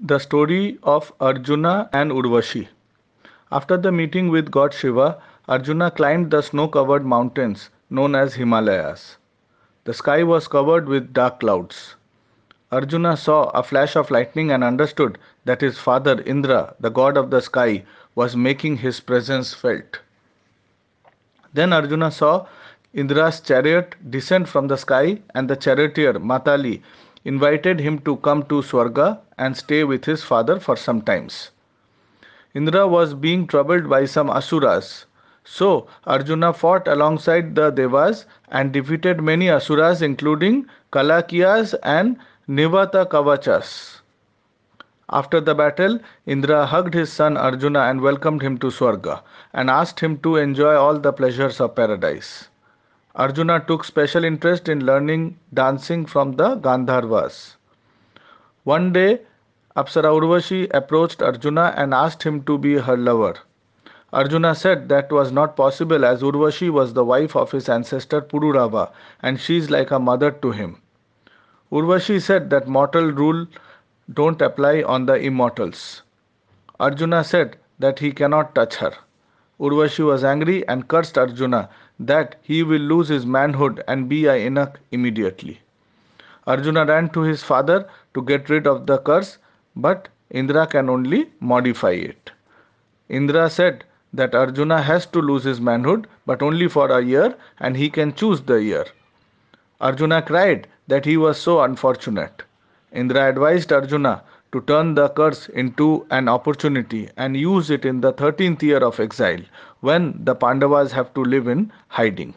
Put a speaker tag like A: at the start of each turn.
A: The story of Arjuna and Urvashi. After the meeting with God Shiva, Arjuna climbed the snow covered mountains known as Himalayas. The sky was covered with dark clouds. Arjuna saw a flash of lightning and understood that his father Indra, the god of the sky, was making his presence felt. Then Arjuna saw Indra's chariot descend from the sky and the charioteer Matali invited him to come to Swarga and stay with his father for some times. Indra was being troubled by some asuras. So Arjuna fought alongside the Devas and defeated many asuras including Kalakiyas and Nivata Kavachas. After the battle, Indra hugged his son Arjuna and welcomed him to Swarga and asked him to enjoy all the pleasures of paradise. Arjuna took special interest in learning dancing from the Gandharvas. One day, Apsara Urvashi approached Arjuna and asked him to be her lover. Arjuna said that was not possible as Urvashi was the wife of his ancestor Pururava and she is like a mother to him. Urvashi said that mortal rule don't apply on the immortals. Arjuna said that he cannot touch her. Urvashi was angry and cursed Arjuna that he will lose his manhood and be a inak immediately. Arjuna ran to his father to get rid of the curse, but Indra can only modify it. Indra said that Arjuna has to lose his manhood, but only for a year, and he can choose the year. Arjuna cried that he was so unfortunate. Indra advised Arjuna to turn the curse into an opportunity and use it in the 13th year of exile when the Pandavas have to live in hiding.